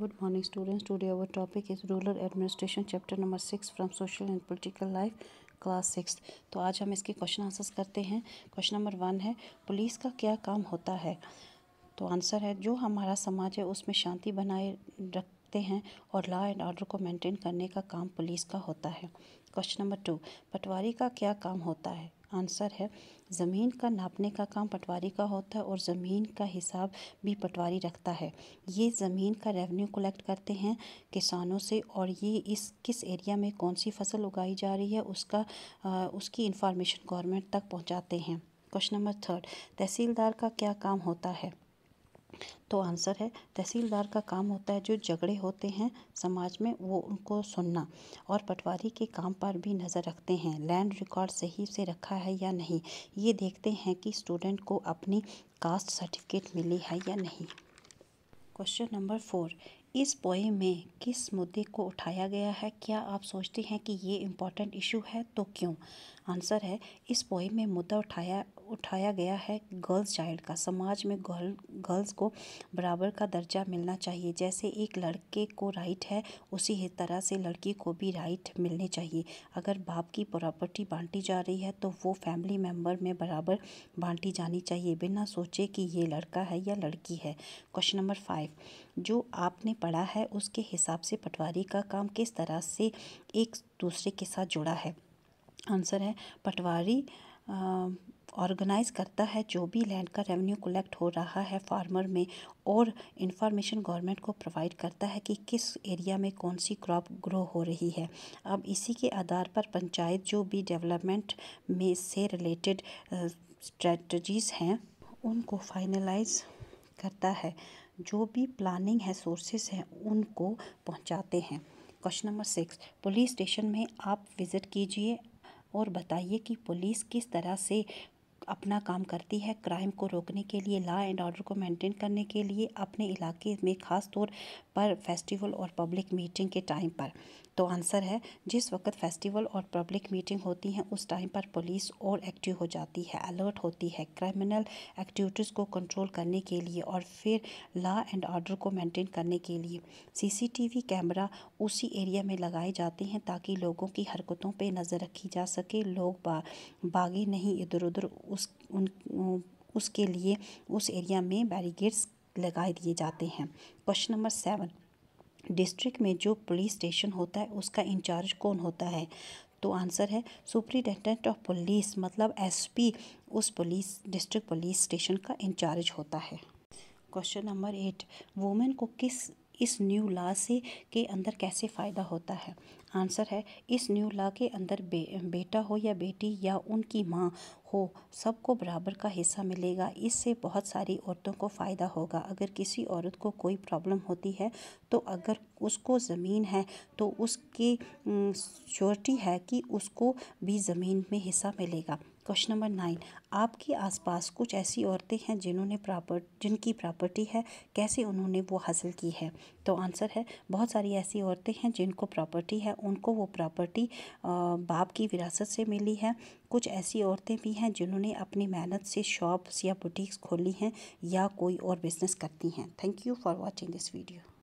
good morning students today our topic is rural administration chapter number six from social and political life class six तो आज हम इसके question answers करते हैं question number one है police का क्या काम होता है तो आंसर है जो हमारा समाज है उसमें शांति बनाए रखते हैं और लॉ एंड ऑर्डर को मेंटेन करने का काम पुलिस का होता है क्वेश्चन नंबर टू पटवारी का क्या काम होता है आंसर है ज़मीन का नापने का काम पटवारी का होता है और ज़मीन का हिसाब भी पटवारी रखता है ये ज़मीन का रेवेन्यू कलेक्ट करते हैं किसानों से और ये इस किस एरिया में कौन सी फसल उगाई जा रही है उसका आ, उसकी इंफॉर्मेशन गवर्नमेंट तक पहुंचाते हैं क्वेश्चन नंबर थर्ड तहसीलदार का क्या काम होता है तो आंसर है तहसीलदार का काम होता है जो झगड़े होते हैं समाज में वो उनको सुनना और पटवारी के काम पर भी नज़र रखते हैं लैंड रिकॉर्ड सही से रखा है या नहीं ये देखते हैं कि स्टूडेंट को अपनी कास्ट सर्टिफिकेट मिली है या नहीं क्वेश्चन नंबर फोर इस पोए में किस मुद्दे को उठाया गया है क्या आप सोचते हैं कि ये इम्पोर्टेंट इशू है तो क्यों आंसर है इस पोए में मुद्दा उठाया उठाया गया है गर्ल्स चाइल्ड का समाज में गर्ल गर्ल्स को बराबर का दर्जा मिलना चाहिए जैसे एक लड़के को राइट है उसी ही तरह से लड़की को भी राइट मिलने चाहिए अगर बाप की प्रॉपर्टी बांटी जा रही है तो वो फैमिली मेम्बर में बराबर बांटी जानी चाहिए बिना सोचे कि ये लड़का है या लड़की है क्वेश्चन नंबर फाइव जो आपने पढ़ा है उसके हिसाब से पटवारी का काम किस तरह से एक दूसरे के साथ जुड़ा है आंसर है पटवारी आ, ऑर्गेनाइज करता है जो भी लैंड का रेवेन्यू कलेक्ट हो रहा है फार्मर में और इन्फॉर्मेशन गवर्नमेंट को प्रोवाइड करता है कि किस एरिया में कौन सी क्रॉप ग्रो हो रही है अब इसी के आधार पर पंचायत जो भी डेवलपमेंट में से रिलेटेड स्ट्रेटजीज़ हैं उनको फाइनलाइज करता है जो भी प्लानिंग है सोर्सेस हैं उनको पहुंचाते हैं question number six police station में आप विज़िट कीजिए और बताइए कि पुलिस किस तरह से अपना काम करती है क्राइम को रोकने के लिए लॉ एंड ऑर्डर को मेंटेन करने के लिए अपने इलाके में ख़ास तौर पर फेस्टिवल और पब्लिक मीटिंग के टाइम पर तो आंसर है जिस वक्त फेस्टिवल और पब्लिक मीटिंग होती हैं उस टाइम पर पुलिस और एक्टिव हो जाती है अलर्ट होती है क्रिमिनल एक्टिविटीज़ को कंट्रोल करने के लिए और फिर लॉ एंड ऑर्डर को मेंटेन करने के लिए सीसीटीवी कैमरा उसी एरिया में लगाए जाते हैं ताकि लोगों की हरकतों पर नज़र रखी जा सके लोग बा, बागे नहीं इधर उधर उस उन उसके लिए उस एरिया में बैरिगेड्स लगाए दिए जाते हैं क्वेश्चन नंबर सेवन डिस्ट्रिक्ट में जो पुलिस स्टेशन होता है उसका इंचार्ज कौन होता है तो आंसर है सुप्रिटेंडेंट ऑफ पुलिस मतलब एसपी उस पुलिस डिस्ट्रिक्ट पुलिस स्टेशन का इंचार्ज होता है क्वेश्चन नंबर एट वुमेन को किस इस न्यू लॉ से के अंदर कैसे फ़ायदा होता है आंसर है इस न्यू लॉ के अंदर बे, बेटा हो या बेटी या उनकी माँ हो सबको बराबर का हिस्सा मिलेगा इससे बहुत सारी औरतों को फ़ायदा होगा अगर किसी औरत को कोई प्रॉब्लम होती है तो अगर उसको ज़मीन है तो उसके श्योरिटी है कि उसको भी ज़मीन में हिस्सा मिलेगा क्वेश्चन नंबर नाइन आपके आसपास कुछ ऐसी औरतें हैं जिन्होंने प्रॉपर जिनकी प्रॉपर्टी है कैसे उन्होंने वो हासिल की है तो आंसर है बहुत सारी ऐसी औरतें हैं जिनको प्रॉपर्टी है उनको वो प्रॉपर्टी बाप की विरासत से मिली है कुछ ऐसी औरतें भी हैं जिन्होंने अपनी मेहनत से शॉप्स या बुटीक्स खोली हैं या कोई और बिज़नेस करती हैं thank you for watching this video